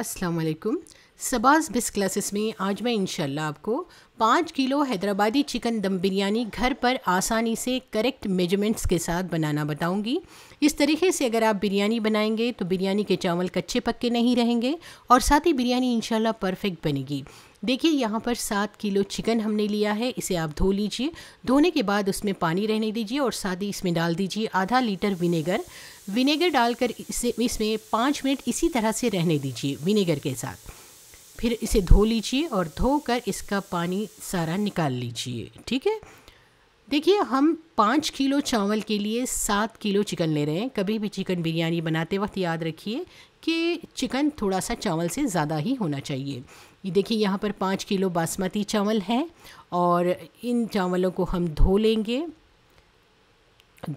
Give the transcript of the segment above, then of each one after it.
अस्सलाम वालेकुम सबाज बिस क्लासेस में आज मैं इनशाला आपको पाँच किलो हैदराबादी चिकन दम बिरयानी घर पर आसानी से करेक्ट मेजरमेंट्स के साथ बनाना बताऊंगी इस तरीके से अगर आप बिरयानी बनाएंगे तो बिरयानी के चावल कच्चे पक्के नहीं रहेंगे और साथ ही बिरयानी इनशाला परफेक्ट बनेगी देखिए यहाँ पर सात किलो चिकन हमने लिया है इसे आप धो लीजिए धोने के बाद उसमें पानी रहने दीजिए और साथ ही इसमें डाल दीजिए आधा लीटर विनेगर विनेगर डालकर इसे इसमें पाँच मिनट इसी तरह से रहने दीजिए विनेगर के साथ फिर इसे धो लीजिए और धोकर इसका पानी सारा निकाल लीजिए ठीक है देखिए हम पाँच किलो चावल के लिए सात किलो चिकन ले रहे हैं कभी भी चिकन बिरयानी बनाते वक्त याद रखिए कि चिकन थोड़ा सा चावल से ज़्यादा ही होना चाहिए ये देखिए यहाँ पर पाँच किलो बासमती चावल है और इन चावलों को हम धो लेंगे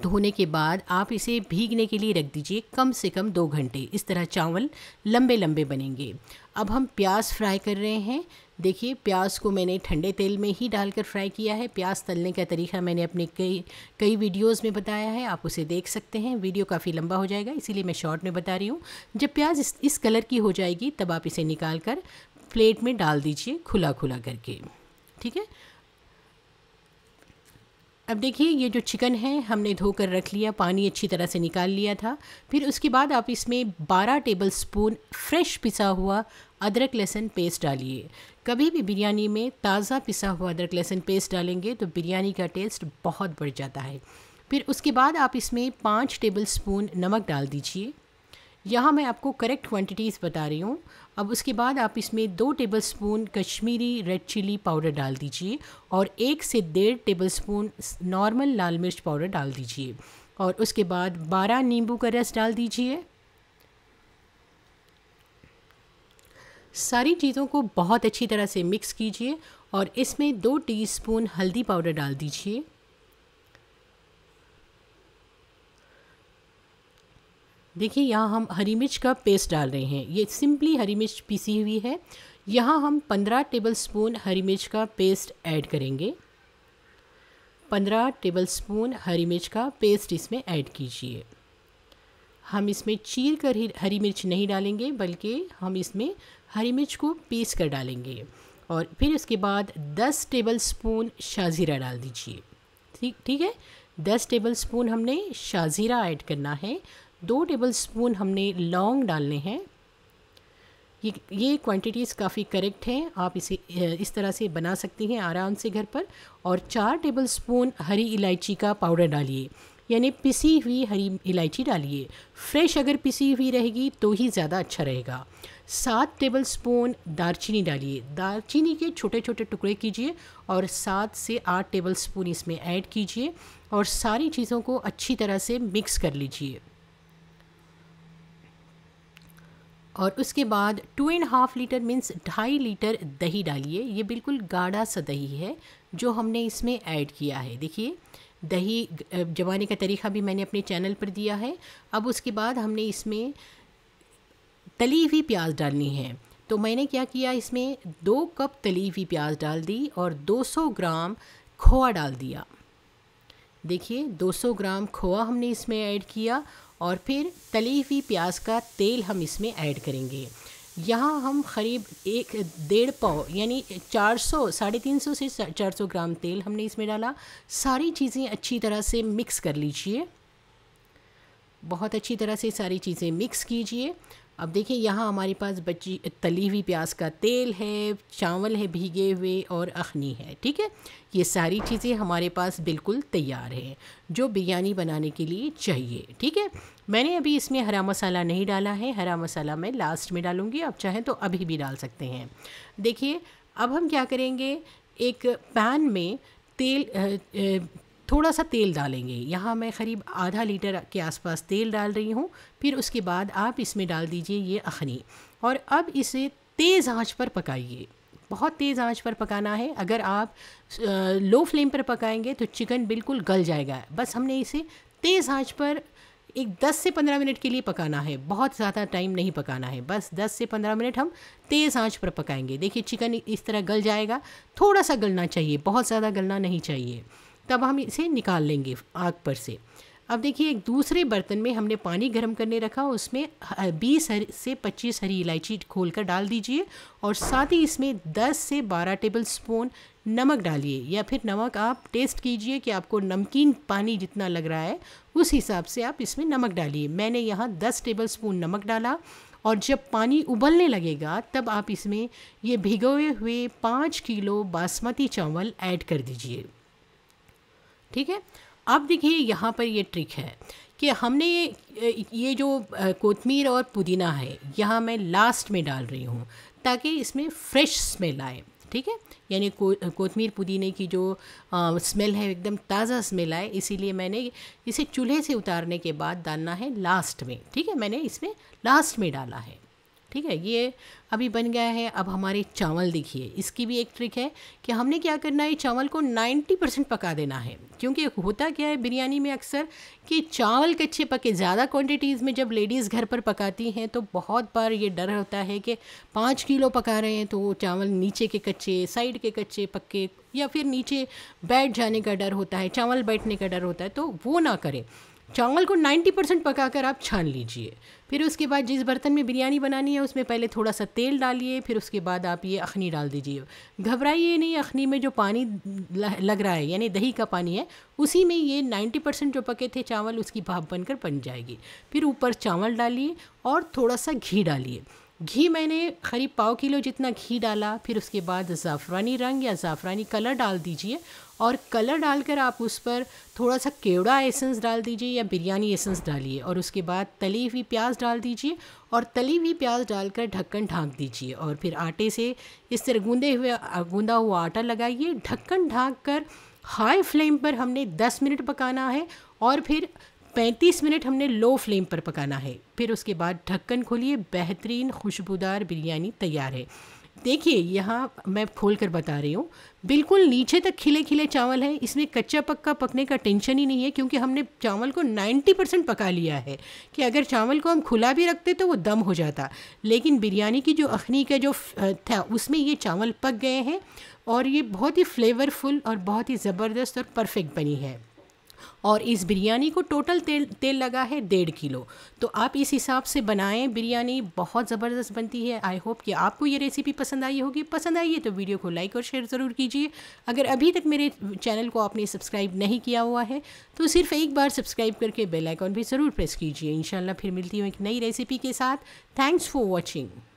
धोने के बाद आप इसे भीगने के लिए रख दीजिए कम से कम दो घंटे इस तरह चावल लंबे लंबे बनेंगे अब हम प्याज फ्राई कर रहे हैं देखिए प्याज को मैंने ठंडे तेल में ही डालकर फ्राई किया है प्याज तलने का तरीका मैंने अपने कई कई वीडियोस में बताया है आप उसे देख सकते हैं वीडियो काफ़ी लंबा हो जाएगा इसीलिए मैं शॉर्ट में बता रही हूँ जब प्याज इस, इस कलर की हो जाएगी तब आप इसे निकाल कर प्लेट में डाल दीजिए खुला खुला करके ठीक है अब देखिए ये जो चिकन है हमने धोकर रख लिया पानी अच्छी तरह से निकाल लिया था फिर उसके बाद आप इसमें 12 टेबल स्पून फ्रेश पिसा हुआ अदरक लहसुन पेस्ट डालिए कभी भी बिरयानी में ताज़ा पिसा हुआ अदरक लहसुन पेस्ट डालेंगे तो बिरयानी का टेस्ट बहुत बढ़ जाता है फिर उसके बाद आप इसमें पाँच टेबल स्पून नमक डाल दीजिए यहाँ मैं आपको करेक्ट क्वांटिटीज़ बता रही हूँ अब उसके बाद आप इसमें दो tablespoon Kashmiri red chilli powder डाल दीजिए और एक से डेढ़ टेबलस्पून नॉर्मल लाल मिर्च पाउडर डाल दीजिए और उसके बाद बारह नींबू का रस डाल दीजिए सारी चीज़ों को बहुत अच्छी तरह से मिक्स कीजिए और इसमें दो टीस्पून हल्दी पाउडर डाल दीजिए देखिए यहाँ हम हरी मिर्च का पेस्ट डाल रहे हैं ये सिंपली हरी मिर्च पीसी हुई है यहाँ हम पंद्रह टेबल स्पून हरी मिर्च का पेस्ट ऐड करेंगे पंद्रह टेबल स्पून हरी मिर्च का पेस्ट इसमें ऐड कीजिए हम इसमें चीर कर ही हरी मिर्च नहीं डालेंगे बल्कि हम इसमें हरी मिर्च को पीस कर डालेंगे और फिर इसके बाद 10 टेबल स्पून शाजीरा डाल दीजिए ठीक ठीक है 10 टेबल स्पून हमने शाजीरा ऐड करना है दो टेबल स्पून हमने लौंग डालने हैं ये ये क्वांटिटीज़ काफ़ी करेक्ट हैं आप इसे इस तरह से बना सकती हैं आराम से घर पर और चार टेबल स्पून हरी इलायची का पाउडर डालिए यानी पिसी हुई हरी इलायची डालिए फ्रेश अगर पिसी हुई रहेगी तो ही ज़्यादा अच्छा रहेगा सात टेबल स्पून दारचीनी डालिए दारचीनी के छोटे छोटे टुकड़े कीजिए और सात से आठ टेबल स्पून इसमें ऐड कीजिए और सारी चीज़ों को अच्छी तरह से मिक्स कर लीजिए और उसके बाद two and half litre means ढाई लीटर दही डालिए ये बिल्कुल गाढ़ा सा दही है जो हमने इसमें ऐड किया है देखिए दही जमाने का तरीका भी मैंने अपने चैनल पर दिया है अब उसके बाद हमने इसमें तली हुई प्याज डालनी है तो मैंने क्या किया इसमें दो कप तली हुई प्याज डाल दी और 200 ग्राम खोआ डाल दिया देखिए 200 ग्राम खोआ हमने इसमें ऐड किया और फिर तली हुई प्याज का तेल हम इसमें ऐड करेंगे यहाँ हम करीब एक डेढ़ पाव यानी 400 साढ़े तीन सौ से 400 ग्राम तेल हमने इसमें डाला सारी चीज़ें अच्छी तरह से मिक्स कर लीजिए बहुत अच्छी तरह से सारी चीज़ें मिक्स कीजिए अब देखिए यहाँ हमारे पास बची तली हुई प्याज का तेल है चावल है भीगे हुए और अखनी है ठीक है ये सारी चीज़ें हमारे पास बिल्कुल तैयार है जो बिरयानी बनाने के लिए चाहिए ठीक है मैंने अभी इसमें हरा मसाला नहीं डाला है हरा मसाला मैं लास्ट में डालूँगी आप चाहें तो अभी भी डाल सकते हैं देखिए अब हम क्या करेंगे एक पैन में तेल थोड़ा सा तेल डालेंगे यहाँ मैं करीब आधा लीटर के आसपास तेल डाल रही हूँ फिर उसके बाद आप इसमें डाल दीजिए ये अखनी और अब इसे तेज़ आंच पर पकाइए बहुत तेज़ आंच पर पकाना है अगर आप लो फ्लेम पर पकाएंगे तो चिकन बिल्कुल गल जाएगा बस हमने इसे तेज़ आंच पर एक 10 से 15 मिनट के लिए पकाना है बहुत ज़्यादा टाइम नहीं पकाना है बस 10 से 15 मिनट हम तेज़ आंच पर पकाएंगे देखिए चिकन इस तरह गल जाएगा थोड़ा सा गलना चाहिए बहुत ज़्यादा गलना नहीं चाहिए तब हम इसे निकाल लेंगे आग पर से अब देखिए एक दूसरे बर्तन में हमने पानी गर्म करने रखा उसमें बीस से पच्चीस हरी इलायची खोल कर डाल दीजिए और साथ ही इसमें दस से बारह टेबल स्पून नमक डालिए या फिर नमक आप टेस्ट कीजिए कि आपको नमकीन पानी जितना लग रहा है उस हिसाब से आप इसमें नमक डालिए मैंने यहाँ दस टेबल स्पून नमक डाला और जब पानी उबलने लगेगा तब आप इसमें ये भिगोए हुए पाँच किलो बासमती चावल ऐड कर दीजिए ठीक है अब देखिए यहाँ पर ये ट्रिक है कि हमने ये जो कोतमीर और पुदीना है यहाँ मैं लास्ट में डाल रही हूँ ताकि इसमें फ्रेश स्मेल आए ठीक है यानी को, कोतमीर पुदीने की जो आ, स्मेल है एकदम ताज़ा स्मेल आए इसीलिए मैंने इसे चूल्हे से उतारने के बाद डालना है लास्ट में ठीक है मैंने इसमें लास्ट में डाला है ठीक है ये अभी बन गया है अब हमारे चावल देखिए इसकी भी एक ट्रिक है कि हमने क्या करना है चावल को 90 परसेंट पका देना है क्योंकि होता क्या है बिरयानी में अक्सर कि चावल कच्चे पके ज़्यादा क्वांटिटीज़ में जब लेडीज़ घर पर पकाती हैं तो बहुत बार ये डर होता है कि पाँच किलो पका रहे हैं तो चावल नीचे के कच्चे साइड के कच्चे पक्के या फिर नीचे बैठ जाने का डर होता है चावल बैठने का डर होता है तो वो ना करें चावल को 90 परसेंट पका कर आप छान लीजिए फिर उसके बाद जिस बर्तन में बिरयानी बनानी है उसमें पहले थोड़ा सा तेल डालिए फिर उसके बाद आप ये अखनी डाल दीजिए घबराइए नहीं अखनी में जो पानी लग रहा है यानी दही का पानी है उसी में ये 90 परसेंट जो पके थे चावल उसकी भाप बनकर बन जाएगी फिर ऊपर चावल डालिए और थोड़ा सा घी डालिए घी मैंने करीब पाव किलो जितना घी डाला फिर उसके बाद ज़ाफ़रानी रंग या ज़ाफ़रानी कलर डाल दीजिए और कलर डालकर आप उस पर थोड़ा सा केवड़ा एसेंस डाल दीजिए या बिरयानी एसेंस डालिए और उसके बाद तली हुई प्याज डाल दीजिए और तली हुई प्याज डालकर ढक्कन ढाँक दीजिए और फिर आटे से इस तरह गूँधे हुए गूँधा हुआ आटा लगाइए ढक्कन ढाँक कर हाई फ्लेम पर हमने 10 मिनट पकाना है और फिर 35 मिनट हमने लो फ्लेम पर पकाना है फिर उसके बाद ढक्कन खोलिए बेहतरीन खुशबूदार बिरयानी तैयार है देखिए यहाँ मैं खोल कर बता रही हूँ बिल्कुल नीचे तक खिले खिले चावल हैं इसमें कच्चा पक्का पकने का टेंशन ही नहीं है क्योंकि हमने चावल को 90 परसेंट पका लिया है कि अगर चावल को हम खुला भी रखते तो वो दम हो जाता लेकिन बिरयानी की जो अखनी का जो था उसमें ये चावल पक गए हैं और ये बहुत ही फ्लेवरफुल और बहुत ही ज़बरदस्त और परफेक्ट बनी है और इस बिरयानी को टोटल तेल तेल लगा है डेढ़ किलो तो आप इस हिसाब से बनाएं बिरयानी बहुत ज़बरदस्त बनती है आई होप कि आपको ये रेसिपी पसंद आई होगी पसंद आई है तो वीडियो को लाइक और शेयर ज़रूर कीजिए अगर अभी तक मेरे चैनल को आपने सब्सक्राइब नहीं किया हुआ है तो सिर्फ़ एक बार सब्सक्राइब करके बेलाइकॉन भी ज़रूर प्रेस कीजिए इन फिर मिलती हूँ एक नई रेसिपी के साथ थैंक्स फॉर वॉचिंग